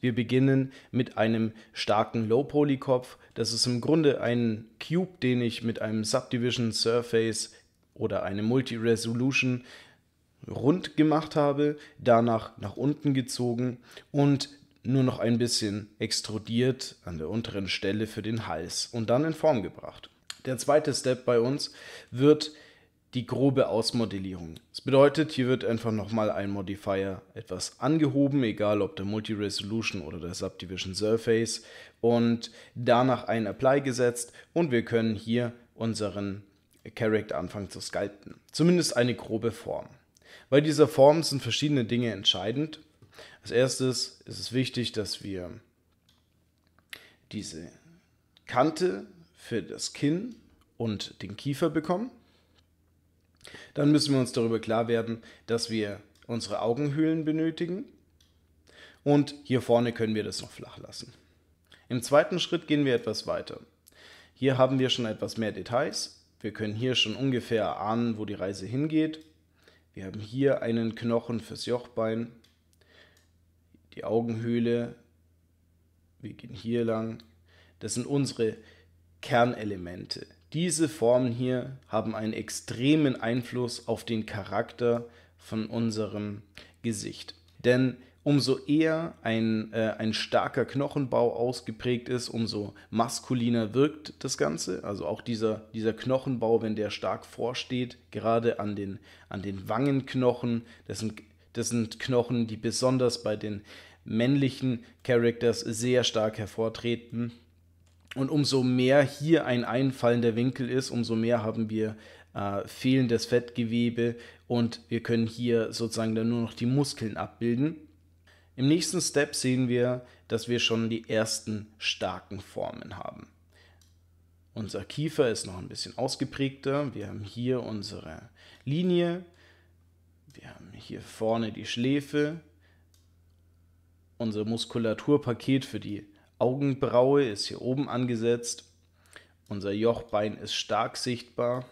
Wir beginnen mit einem starken Low-Poly-Kopf. Das ist im Grunde ein Cube, den ich mit einem Subdivision Surface oder einem Multi-Resolution rund gemacht habe, danach nach unten gezogen und nur noch ein bisschen extrudiert an der unteren Stelle für den Hals und dann in Form gebracht. Der zweite Step bei uns wird die grobe Ausmodellierung. Das bedeutet, hier wird einfach nochmal ein Modifier etwas angehoben, egal ob der Multi-Resolution oder der Subdivision Surface, und danach ein Apply gesetzt und wir können hier unseren Character anfangen zu sculpten. Zumindest eine grobe Form. Bei dieser Form sind verschiedene Dinge entscheidend. Als erstes ist es wichtig, dass wir diese Kante für das Kinn und den Kiefer bekommen dann müssen wir uns darüber klar werden, dass wir unsere Augenhöhlen benötigen und hier vorne können wir das noch flach lassen. Im zweiten Schritt gehen wir etwas weiter. Hier haben wir schon etwas mehr Details. Wir können hier schon ungefähr ahnen, wo die Reise hingeht. Wir haben hier einen Knochen fürs Jochbein, die Augenhöhle. Wir gehen hier lang. Das sind unsere Kernelemente diese Formen hier haben einen extremen Einfluss auf den Charakter von unserem Gesicht. Denn umso eher ein, äh, ein starker Knochenbau ausgeprägt ist, umso maskuliner wirkt das Ganze. Also auch dieser, dieser Knochenbau, wenn der stark vorsteht, gerade an den, an den Wangenknochen, das sind, das sind Knochen, die besonders bei den männlichen Characters sehr stark hervortreten. Und umso mehr hier ein einfallender Winkel ist, umso mehr haben wir äh, fehlendes Fettgewebe und wir können hier sozusagen dann nur noch die Muskeln abbilden. Im nächsten Step sehen wir, dass wir schon die ersten starken Formen haben. Unser Kiefer ist noch ein bisschen ausgeprägter. Wir haben hier unsere Linie. Wir haben hier vorne die Schläfe. Unser Muskulaturpaket für die Augenbraue ist hier oben angesetzt. Unser Jochbein ist stark sichtbar.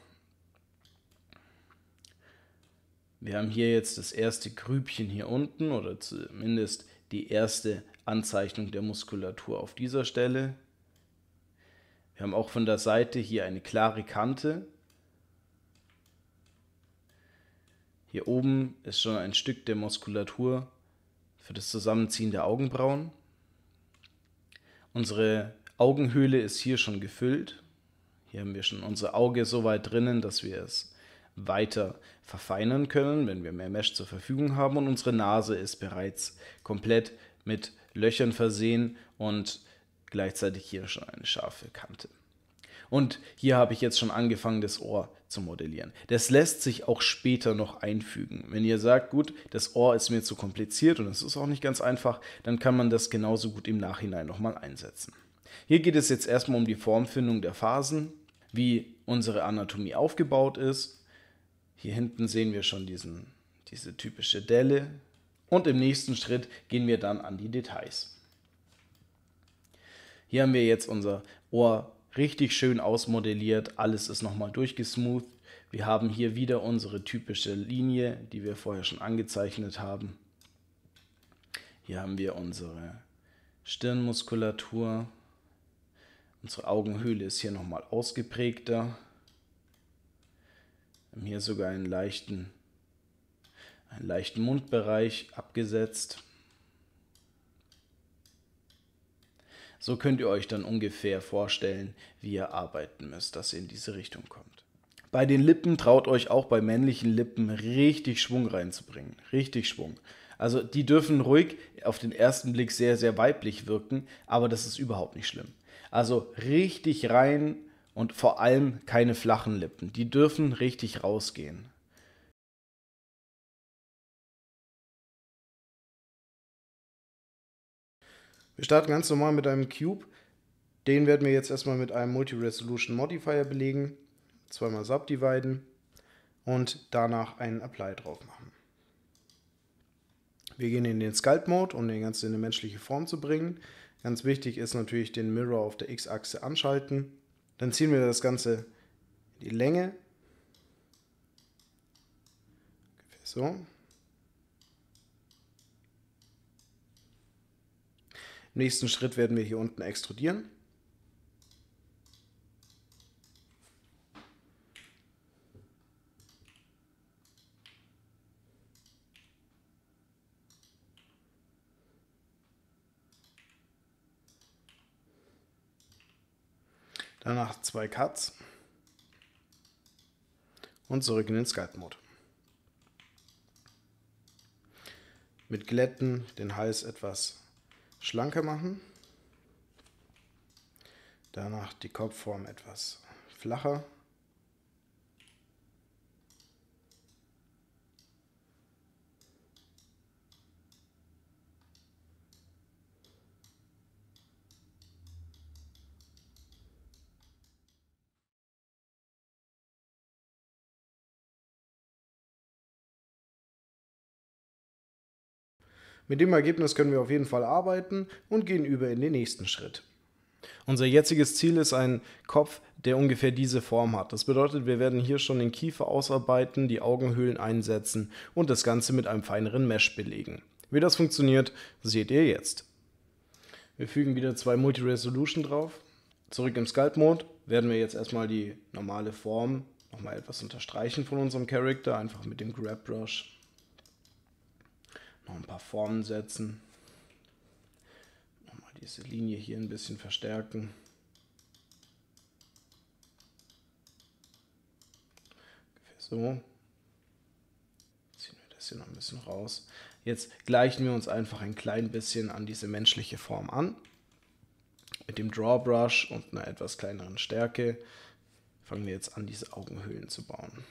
Wir haben hier jetzt das erste Grübchen hier unten oder zumindest die erste Anzeichnung der Muskulatur auf dieser Stelle. Wir haben auch von der Seite hier eine klare Kante. Hier oben ist schon ein Stück der Muskulatur für das Zusammenziehen der Augenbrauen. Unsere Augenhöhle ist hier schon gefüllt. Hier haben wir schon unser Auge so weit drinnen, dass wir es weiter verfeinern können, wenn wir mehr Mesh zur Verfügung haben. Und unsere Nase ist bereits komplett mit Löchern versehen und gleichzeitig hier schon eine scharfe Kante. Und hier habe ich jetzt schon angefangen, das Ohr zu modellieren. Das lässt sich auch später noch einfügen. Wenn ihr sagt, gut, das Ohr ist mir zu kompliziert und es ist auch nicht ganz einfach, dann kann man das genauso gut im Nachhinein nochmal einsetzen. Hier geht es jetzt erstmal um die Formfindung der Phasen, wie unsere Anatomie aufgebaut ist. Hier hinten sehen wir schon diesen, diese typische Delle. Und im nächsten Schritt gehen wir dann an die Details. Hier haben wir jetzt unser Ohr richtig schön ausmodelliert. Alles ist nochmal durchgesmoothed. Wir haben hier wieder unsere typische Linie, die wir vorher schon angezeichnet haben. Hier haben wir unsere Stirnmuskulatur. Unsere Augenhöhle ist hier nochmal ausgeprägter. Wir haben hier sogar einen leichten, einen leichten Mundbereich abgesetzt. So könnt ihr euch dann ungefähr vorstellen, wie ihr arbeiten müsst, dass ihr in diese Richtung kommt. Bei den Lippen traut euch auch bei männlichen Lippen richtig Schwung reinzubringen. Richtig Schwung. Also die dürfen ruhig auf den ersten Blick sehr, sehr weiblich wirken, aber das ist überhaupt nicht schlimm. Also richtig rein und vor allem keine flachen Lippen. Die dürfen richtig rausgehen. Wir starten ganz normal mit einem Cube. Den werden wir jetzt erstmal mit einem Multi-Resolution Modifier belegen, zweimal subdividen und danach einen Apply drauf machen. Wir gehen in den Sculpt Mode, um den ganzen in eine menschliche Form zu bringen. Ganz wichtig ist natürlich den Mirror auf der X-Achse anschalten. Dann ziehen wir das Ganze in die Länge. So. Im nächsten Schritt werden wir hier unten extrudieren. Danach zwei Cuts und zurück in den skype mode Mit Glätten den Hals etwas schlanker machen. Danach die Kopfform etwas flacher. Mit dem Ergebnis können wir auf jeden Fall arbeiten und gehen über in den nächsten Schritt. Unser jetziges Ziel ist ein Kopf, der ungefähr diese Form hat. Das bedeutet, wir werden hier schon den Kiefer ausarbeiten, die Augenhöhlen einsetzen und das Ganze mit einem feineren Mesh belegen. Wie das funktioniert, seht ihr jetzt. Wir fügen wieder zwei Multi-Resolution drauf. Zurück im Sculpt-Mode werden wir jetzt erstmal die normale Form nochmal etwas unterstreichen von unserem Charakter, einfach mit dem Grab-Brush. Noch ein paar Formen setzen. Nochmal diese Linie hier ein bisschen verstärken. So. Ziehen wir das hier noch ein bisschen raus. Jetzt gleichen wir uns einfach ein klein bisschen an diese menschliche Form an. Mit dem Drawbrush und einer etwas kleineren Stärke fangen wir jetzt an, diese Augenhöhlen zu bauen.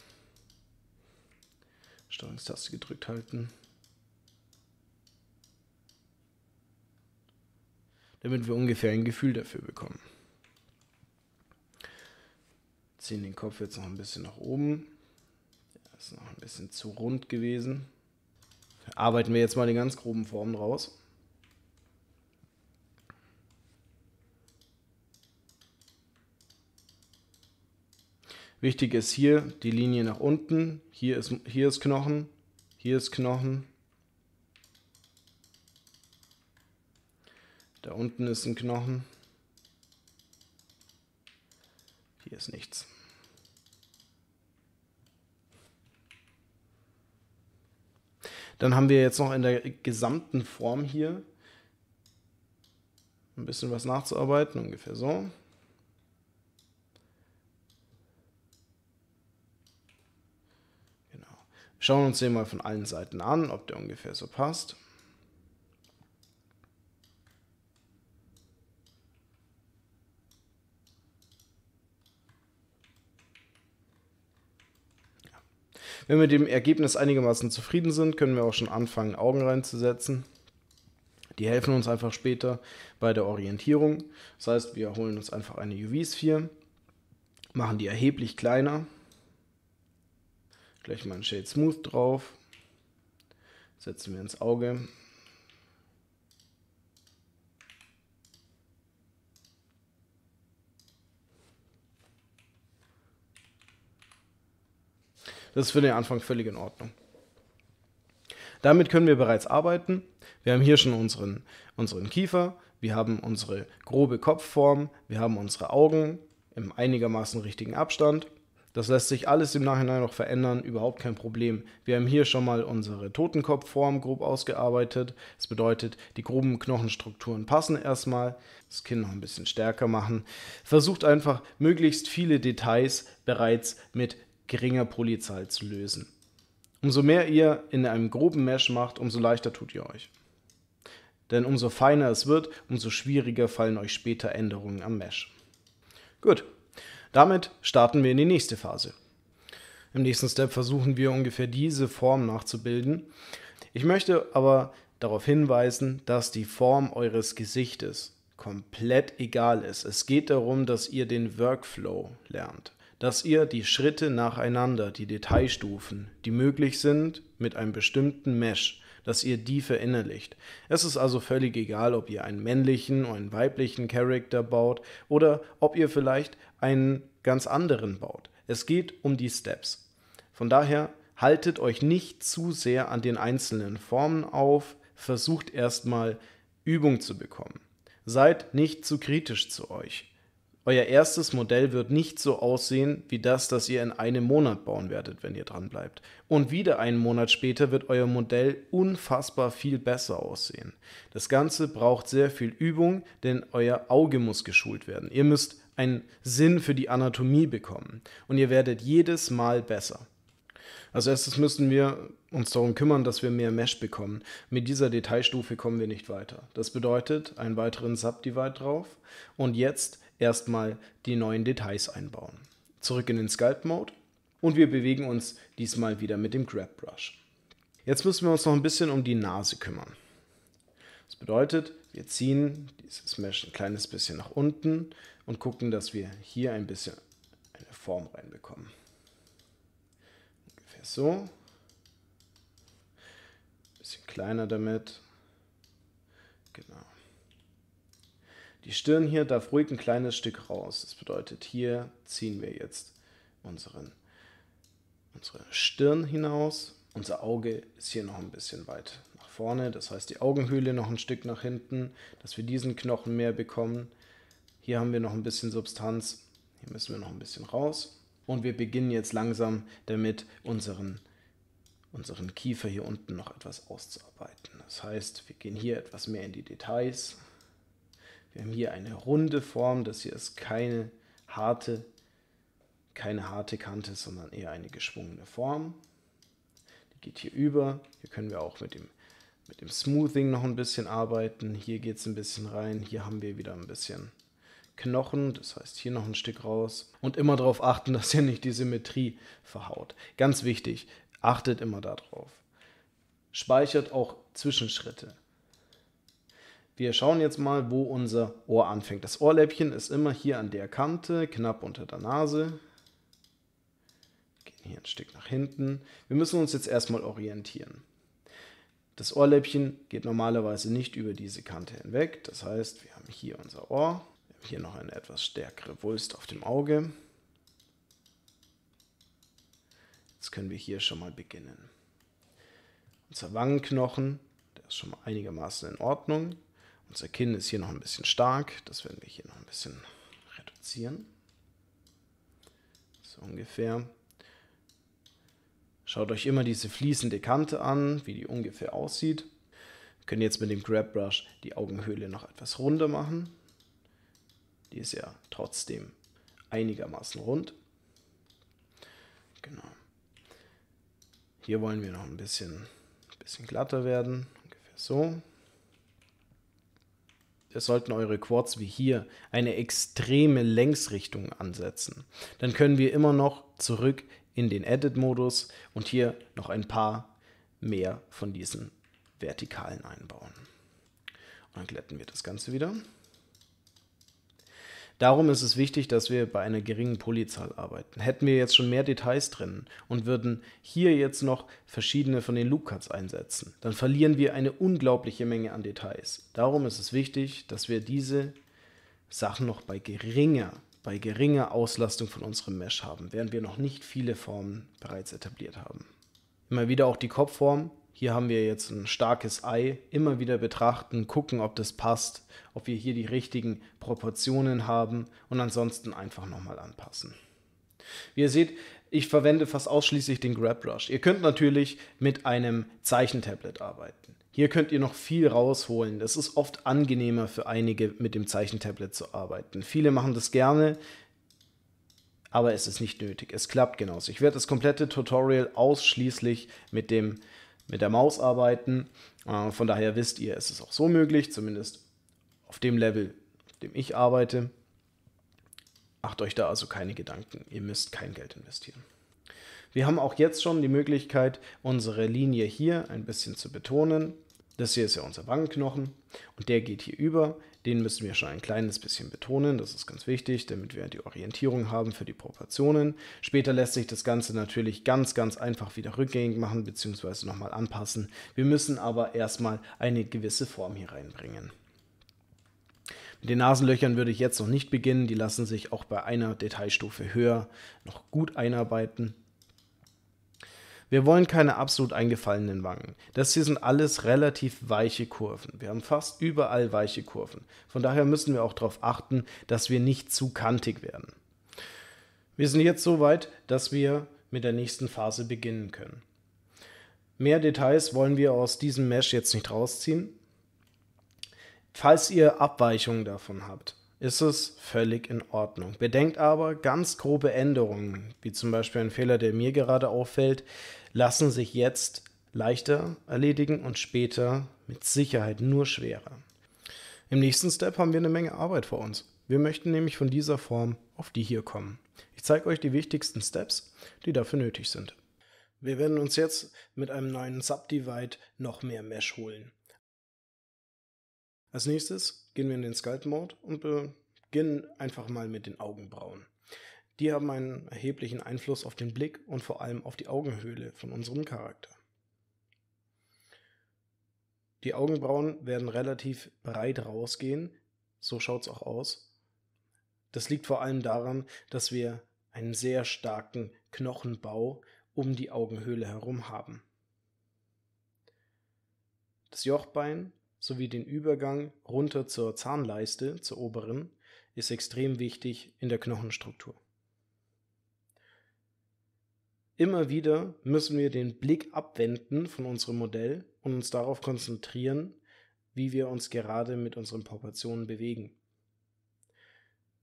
Steuerungstaste gedrückt halten. damit wir ungefähr ein Gefühl dafür bekommen. Ziehen den Kopf jetzt noch ein bisschen nach oben. Der ist noch ein bisschen zu rund gewesen. Arbeiten wir jetzt mal die ganz groben Formen raus. Wichtig ist hier die Linie nach unten, hier ist, hier ist Knochen, hier ist Knochen, Da unten ist ein Knochen. Hier ist nichts. Dann haben wir jetzt noch in der gesamten Form hier ein bisschen was nachzuarbeiten, ungefähr so. Genau. Schauen uns den mal von allen Seiten an, ob der ungefähr so passt. Wenn wir mit dem Ergebnis einigermaßen zufrieden sind, können wir auch schon anfangen, Augen reinzusetzen. Die helfen uns einfach später bei der Orientierung. Das heißt, wir holen uns einfach eine UV-Sphere, machen die erheblich kleiner. Gleich mal ein Shade Smooth drauf. Setzen wir ins Auge. Das ist für den Anfang völlig in Ordnung. Damit können wir bereits arbeiten. Wir haben hier schon unseren, unseren Kiefer, wir haben unsere grobe Kopfform, wir haben unsere Augen im einigermaßen richtigen Abstand. Das lässt sich alles im Nachhinein noch verändern, überhaupt kein Problem. Wir haben hier schon mal unsere Totenkopfform grob ausgearbeitet. Das bedeutet, die groben Knochenstrukturen passen erstmal. Das Kinn noch ein bisschen stärker machen. Versucht einfach, möglichst viele Details bereits mit geringer zu lösen. Umso mehr ihr in einem groben Mesh macht, umso leichter tut ihr euch. Denn umso feiner es wird, umso schwieriger fallen euch später Änderungen am Mesh. Gut, damit starten wir in die nächste Phase. Im nächsten Step versuchen wir ungefähr diese Form nachzubilden. Ich möchte aber darauf hinweisen, dass die Form eures Gesichtes komplett egal ist. Es geht darum, dass ihr den Workflow lernt dass ihr die Schritte nacheinander, die Detailstufen, die möglich sind, mit einem bestimmten Mesh, dass ihr die verinnerlicht. Es ist also völlig egal, ob ihr einen männlichen oder einen weiblichen Charakter baut oder ob ihr vielleicht einen ganz anderen baut. Es geht um die Steps. Von daher haltet euch nicht zu sehr an den einzelnen Formen auf, versucht erstmal Übung zu bekommen. Seid nicht zu kritisch zu euch. Euer erstes Modell wird nicht so aussehen wie das, das ihr in einem Monat bauen werdet, wenn ihr dran bleibt. Und wieder einen Monat später wird euer Modell unfassbar viel besser aussehen. Das Ganze braucht sehr viel Übung, denn euer Auge muss geschult werden. Ihr müsst einen Sinn für die Anatomie bekommen und ihr werdet jedes Mal besser. Als erstes müssen wir uns darum kümmern, dass wir mehr Mesh bekommen. Mit dieser Detailstufe kommen wir nicht weiter. Das bedeutet einen weiteren Subdivide drauf und jetzt erstmal die neuen Details einbauen. Zurück in den Sculpt-Mode und wir bewegen uns diesmal wieder mit dem Grab Brush. Jetzt müssen wir uns noch ein bisschen um die Nase kümmern. Das bedeutet, wir ziehen dieses Mesh ein kleines bisschen nach unten und gucken, dass wir hier ein bisschen eine Form reinbekommen. Ungefähr so. Ein bisschen kleiner damit. Genau. Die Stirn hier darf ruhig ein kleines Stück raus. Das bedeutet, hier ziehen wir jetzt unseren, unsere Stirn hinaus. Unser Auge ist hier noch ein bisschen weit nach vorne. Das heißt, die Augenhöhle noch ein Stück nach hinten, dass wir diesen Knochen mehr bekommen. Hier haben wir noch ein bisschen Substanz. Hier müssen wir noch ein bisschen raus. Und wir beginnen jetzt langsam damit, unseren, unseren Kiefer hier unten noch etwas auszuarbeiten. Das heißt, wir gehen hier etwas mehr in die Details. Wir haben hier eine runde Form, das hier ist keine harte, keine harte Kante, sondern eher eine geschwungene Form. Die geht hier über. Hier können wir auch mit dem, mit dem Smoothing noch ein bisschen arbeiten. Hier geht es ein bisschen rein. Hier haben wir wieder ein bisschen Knochen, das heißt hier noch ein Stück raus. Und immer darauf achten, dass ihr nicht die Symmetrie verhaut. Ganz wichtig, achtet immer darauf. Speichert auch Zwischenschritte. Wir schauen jetzt mal, wo unser Ohr anfängt. Das Ohrläppchen ist immer hier an der Kante, knapp unter der Nase. Gehen hier ein Stück nach hinten. Wir müssen uns jetzt erstmal orientieren. Das Ohrläppchen geht normalerweise nicht über diese Kante hinweg. Das heißt, wir haben hier unser Ohr, Wir haben hier noch eine etwas stärkere Wulst auf dem Auge. Jetzt können wir hier schon mal beginnen. Unser Wangenknochen, der ist schon mal einigermaßen in Ordnung. Unser Kinn ist hier noch ein bisschen stark. Das werden wir hier noch ein bisschen reduzieren. So ungefähr. Schaut euch immer diese fließende Kante an, wie die ungefähr aussieht. Wir können jetzt mit dem Grab Brush die Augenhöhle noch etwas runder machen. Die ist ja trotzdem einigermaßen rund. Genau. Hier wollen wir noch ein bisschen, bisschen glatter werden. Ungefähr so sollten eure Quads wie hier eine extreme Längsrichtung ansetzen. Dann können wir immer noch zurück in den Edit-Modus und hier noch ein paar mehr von diesen Vertikalen einbauen. Und dann glätten wir das Ganze wieder. Darum ist es wichtig, dass wir bei einer geringen Polyzahl arbeiten. Hätten wir jetzt schon mehr Details drin und würden hier jetzt noch verschiedene von den Loop Cuts einsetzen, dann verlieren wir eine unglaubliche Menge an Details. Darum ist es wichtig, dass wir diese Sachen noch bei geringer, bei geringer Auslastung von unserem Mesh haben, während wir noch nicht viele Formen bereits etabliert haben. Immer wieder auch die Kopfform, hier haben wir jetzt ein starkes Ei, immer wieder betrachten, gucken, ob das passt, ob wir hier die richtigen Proportionen haben und ansonsten einfach nochmal anpassen. Wie ihr seht, ich verwende fast ausschließlich den Grab Brush. Ihr könnt natürlich mit einem Zeichentablet arbeiten. Hier könnt ihr noch viel rausholen. Es ist oft angenehmer für einige, mit dem Zeichentablet zu arbeiten. Viele machen das gerne, aber es ist nicht nötig. Es klappt genauso. Ich werde das komplette Tutorial ausschließlich mit dem Zeichentablet mit der Maus arbeiten. Äh, von daher wisst ihr, es ist auch so möglich, zumindest auf dem Level, auf dem ich arbeite. Macht euch da also keine Gedanken, ihr müsst kein Geld investieren. Wir haben auch jetzt schon die Möglichkeit, unsere Linie hier ein bisschen zu betonen. Das hier ist ja unser Wangenknochen und der geht hier über den müssen wir schon ein kleines bisschen betonen, das ist ganz wichtig, damit wir die Orientierung haben für die Proportionen. Später lässt sich das Ganze natürlich ganz, ganz einfach wieder rückgängig machen bzw. nochmal anpassen. Wir müssen aber erstmal eine gewisse Form hier reinbringen. Mit den Nasenlöchern würde ich jetzt noch nicht beginnen, die lassen sich auch bei einer Detailstufe höher noch gut einarbeiten. Wir wollen keine absolut eingefallenen Wangen. Das hier sind alles relativ weiche Kurven. Wir haben fast überall weiche Kurven. Von daher müssen wir auch darauf achten, dass wir nicht zu kantig werden. Wir sind jetzt so weit, dass wir mit der nächsten Phase beginnen können. Mehr Details wollen wir aus diesem Mesh jetzt nicht rausziehen. Falls ihr Abweichungen davon habt, ist es völlig in Ordnung. Bedenkt aber, ganz grobe Änderungen, wie zum Beispiel ein Fehler, der mir gerade auffällt, lassen sich jetzt leichter erledigen und später mit Sicherheit nur schwerer. Im nächsten Step haben wir eine Menge Arbeit vor uns. Wir möchten nämlich von dieser Form auf die hier kommen. Ich zeige euch die wichtigsten Steps, die dafür nötig sind. Wir werden uns jetzt mit einem neuen Subdivide noch mehr Mesh holen. Als nächstes gehen wir in den Sculpt-Mode und beginnen einfach mal mit den Augenbrauen. Die haben einen erheblichen Einfluss auf den Blick und vor allem auf die Augenhöhle von unserem Charakter. Die Augenbrauen werden relativ breit rausgehen, so schaut es auch aus. Das liegt vor allem daran, dass wir einen sehr starken Knochenbau um die Augenhöhle herum haben. Das Jochbein sowie den Übergang runter zur Zahnleiste, zur oberen, ist extrem wichtig in der Knochenstruktur. Immer wieder müssen wir den Blick abwenden von unserem Modell und uns darauf konzentrieren, wie wir uns gerade mit unseren Proportionen bewegen.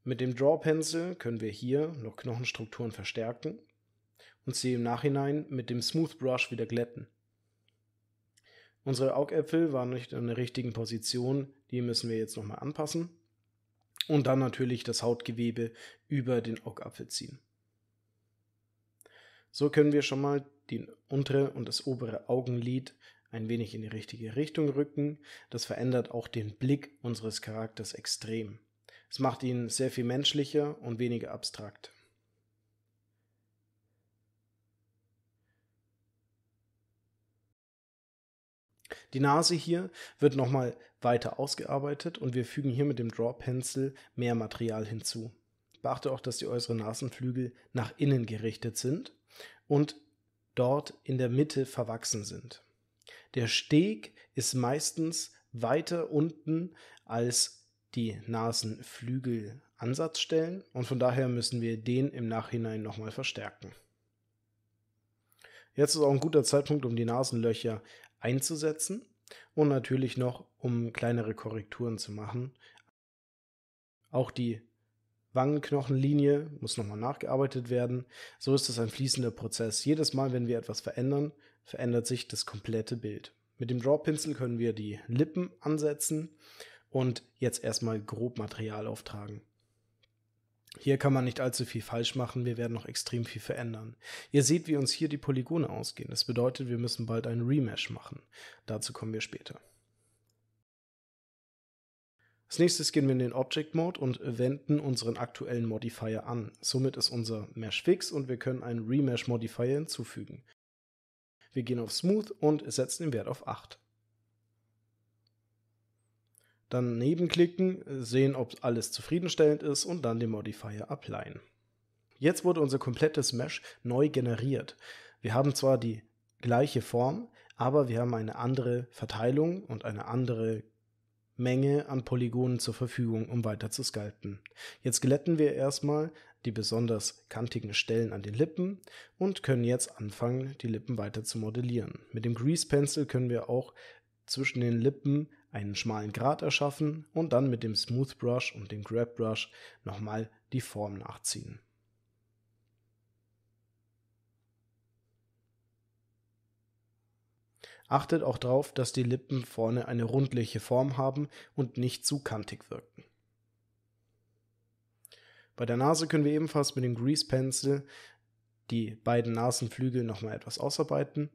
Mit dem Draw Pencil können wir hier noch Knochenstrukturen verstärken und sie im Nachhinein mit dem Smooth Brush wieder glätten. Unsere Augäpfel waren nicht in der richtigen Position, die müssen wir jetzt nochmal anpassen. Und dann natürlich das Hautgewebe über den Augapfel ziehen. So können wir schon mal den untere und das obere Augenlid ein wenig in die richtige Richtung rücken. Das verändert auch den Blick unseres Charakters extrem. Es macht ihn sehr viel menschlicher und weniger abstrakt. Die Nase hier wird nochmal weiter ausgearbeitet und wir fügen hier mit dem Draw Pencil mehr Material hinzu. Beachte auch, dass die äußeren Nasenflügel nach innen gerichtet sind und dort in der Mitte verwachsen sind. Der Steg ist meistens weiter unten als die Nasenflügelansatzstellen und von daher müssen wir den im Nachhinein nochmal verstärken. Jetzt ist auch ein guter Zeitpunkt, um die Nasenlöcher einzusetzen und natürlich noch, um kleinere Korrekturen zu machen. Auch die Wangenknochenlinie muss nochmal nachgearbeitet werden. So ist es ein fließender Prozess. Jedes Mal, wenn wir etwas verändern, verändert sich das komplette Bild. Mit dem Draw-Pinsel können wir die Lippen ansetzen und jetzt erstmal grob Material auftragen. Hier kann man nicht allzu viel falsch machen, wir werden noch extrem viel verändern. Ihr seht, wie uns hier die Polygone ausgehen. Das bedeutet, wir müssen bald ein Remesh machen. Dazu kommen wir später. Als nächstes gehen wir in den Object Mode und wenden unseren aktuellen Modifier an. Somit ist unser Mesh fix und wir können einen Remesh Modifier hinzufügen. Wir gehen auf Smooth und setzen den Wert auf 8 daneben klicken, sehen, ob alles zufriedenstellend ist und dann den Modifier applyen. Jetzt wurde unser komplettes Mesh neu generiert. Wir haben zwar die gleiche Form, aber wir haben eine andere Verteilung und eine andere Menge an Polygonen zur Verfügung, um weiter zu scalpen. Jetzt glätten wir erstmal die besonders kantigen Stellen an den Lippen und können jetzt anfangen, die Lippen weiter zu modellieren. Mit dem Grease Pencil können wir auch zwischen den Lippen einen schmalen Grat erschaffen und dann mit dem Smooth Brush und dem Grab Brush nochmal die Form nachziehen. Achtet auch darauf, dass die Lippen vorne eine rundliche Form haben und nicht zu kantig wirken. Bei der Nase können wir ebenfalls mit dem Grease Pencil die beiden Nasenflügel nochmal etwas ausarbeiten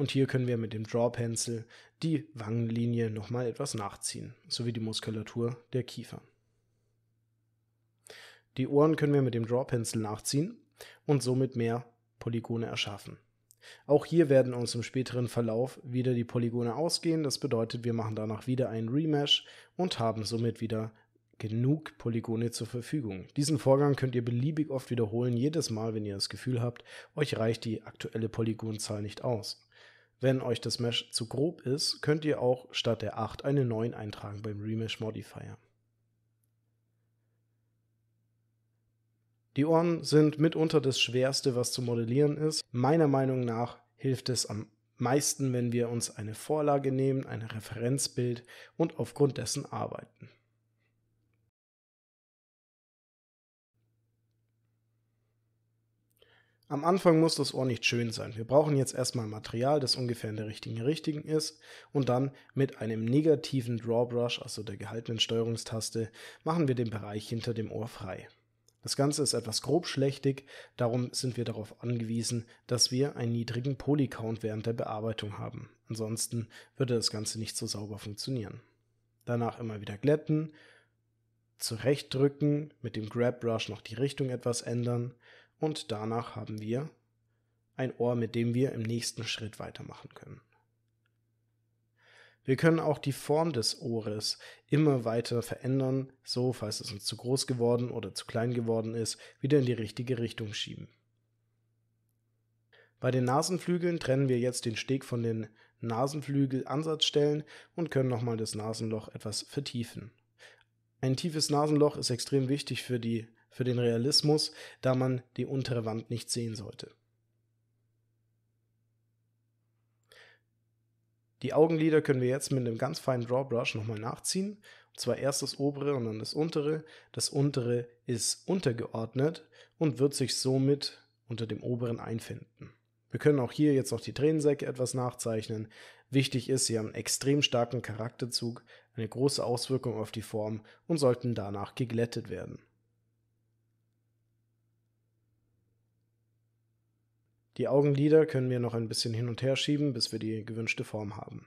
und hier können wir mit dem Draw Pencil die Wangenlinie nochmal etwas nachziehen, sowie die Muskulatur der Kiefer. Die Ohren können wir mit dem Draw Pencil nachziehen und somit mehr Polygone erschaffen. Auch hier werden uns im späteren Verlauf wieder die Polygone ausgehen. Das bedeutet, wir machen danach wieder ein Remesh und haben somit wieder genug Polygone zur Verfügung. Diesen Vorgang könnt ihr beliebig oft wiederholen, jedes Mal, wenn ihr das Gefühl habt, euch reicht die aktuelle Polygonzahl nicht aus. Wenn euch das Mesh zu grob ist, könnt ihr auch statt der 8 eine 9 eintragen beim Remesh Modifier. Die Ohren sind mitunter das Schwerste, was zu modellieren ist. Meiner Meinung nach hilft es am meisten, wenn wir uns eine Vorlage nehmen, ein Referenzbild und aufgrund dessen arbeiten. Am Anfang muss das Ohr nicht schön sein. Wir brauchen jetzt erstmal Material, das ungefähr in der richtigen Richtung ist und dann mit einem negativen Drawbrush, also der gehaltenen Steuerungstaste, machen wir den Bereich hinter dem Ohr frei. Das Ganze ist etwas grobschlächtig, darum sind wir darauf angewiesen, dass wir einen niedrigen Polycount während der Bearbeitung haben. Ansonsten würde das Ganze nicht so sauber funktionieren. Danach immer wieder glätten, zurechtdrücken, mit dem Grab Brush noch die Richtung etwas ändern und danach haben wir ein Ohr, mit dem wir im nächsten Schritt weitermachen können. Wir können auch die Form des Ohres immer weiter verändern, so falls es uns zu groß geworden oder zu klein geworden ist, wieder in die richtige Richtung schieben. Bei den Nasenflügeln trennen wir jetzt den Steg von den Nasenflügelansatzstellen und können nochmal das Nasenloch etwas vertiefen. Ein tiefes Nasenloch ist extrem wichtig für die für den Realismus, da man die untere Wand nicht sehen sollte. Die Augenlider können wir jetzt mit einem ganz feinen Drawbrush nochmal nachziehen. Und zwar erst das obere und dann das untere. Das untere ist untergeordnet und wird sich somit unter dem oberen einfinden. Wir können auch hier jetzt noch die Tränensäcke etwas nachzeichnen. Wichtig ist, sie haben einen extrem starken Charakterzug, eine große Auswirkung auf die Form und sollten danach geglättet werden. Die Augenlider können wir noch ein bisschen hin und her schieben, bis wir die gewünschte Form haben.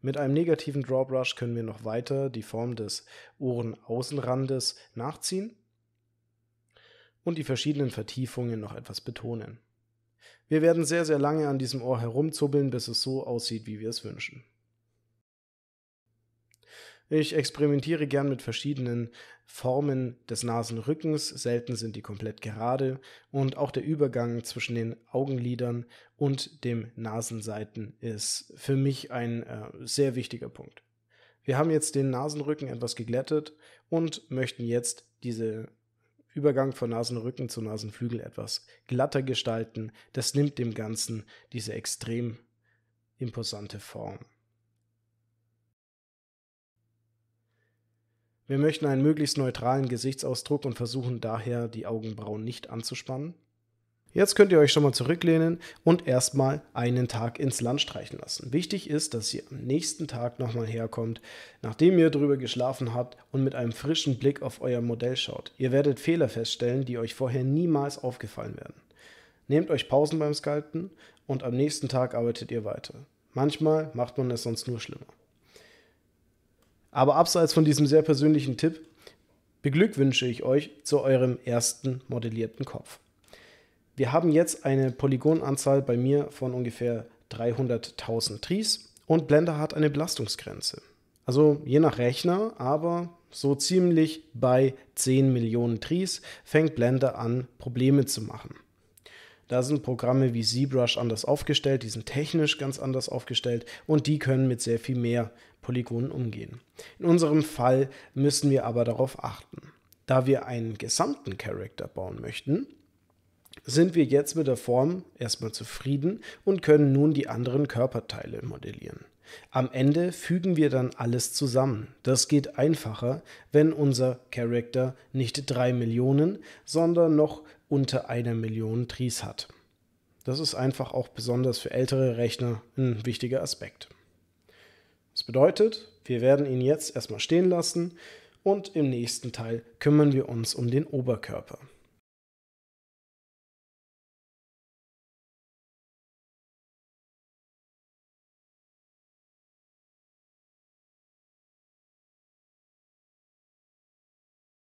Mit einem negativen Drawbrush können wir noch weiter die Form des Ohrenaußenrandes nachziehen und die verschiedenen Vertiefungen noch etwas betonen. Wir werden sehr, sehr lange an diesem Ohr herumzubbeln, bis es so aussieht, wie wir es wünschen. Ich experimentiere gern mit verschiedenen Formen des Nasenrückens, selten sind die komplett gerade und auch der Übergang zwischen den Augenlidern und dem Nasenseiten ist für mich ein äh, sehr wichtiger Punkt. Wir haben jetzt den Nasenrücken etwas geglättet und möchten jetzt diesen Übergang von Nasenrücken zu Nasenflügel etwas glatter gestalten. Das nimmt dem Ganzen diese extrem imposante Form. Wir möchten einen möglichst neutralen Gesichtsausdruck und versuchen daher, die Augenbrauen nicht anzuspannen. Jetzt könnt ihr euch schon mal zurücklehnen und erstmal einen Tag ins Land streichen lassen. Wichtig ist, dass ihr am nächsten Tag nochmal herkommt, nachdem ihr drüber geschlafen habt und mit einem frischen Blick auf euer Modell schaut. Ihr werdet Fehler feststellen, die euch vorher niemals aufgefallen werden. Nehmt euch Pausen beim Skalpen und am nächsten Tag arbeitet ihr weiter. Manchmal macht man es sonst nur schlimmer. Aber abseits von diesem sehr persönlichen Tipp, beglückwünsche ich euch zu eurem ersten modellierten Kopf. Wir haben jetzt eine Polygonanzahl bei mir von ungefähr 300.000 Tries und Blender hat eine Belastungsgrenze. Also je nach Rechner, aber so ziemlich bei 10 Millionen Tries fängt Blender an, Probleme zu machen. Da sind Programme wie ZBrush anders aufgestellt, die sind technisch ganz anders aufgestellt und die können mit sehr viel mehr Polygonen umgehen. In unserem Fall müssen wir aber darauf achten. Da wir einen gesamten Charakter bauen möchten, sind wir jetzt mit der Form erstmal zufrieden und können nun die anderen Körperteile modellieren. Am Ende fügen wir dann alles zusammen. Das geht einfacher, wenn unser Charakter nicht 3 Millionen, sondern noch unter einer Million Trees hat. Das ist einfach auch besonders für ältere Rechner ein wichtiger Aspekt. Das bedeutet, wir werden ihn jetzt erstmal stehen lassen und im nächsten Teil kümmern wir uns um den Oberkörper.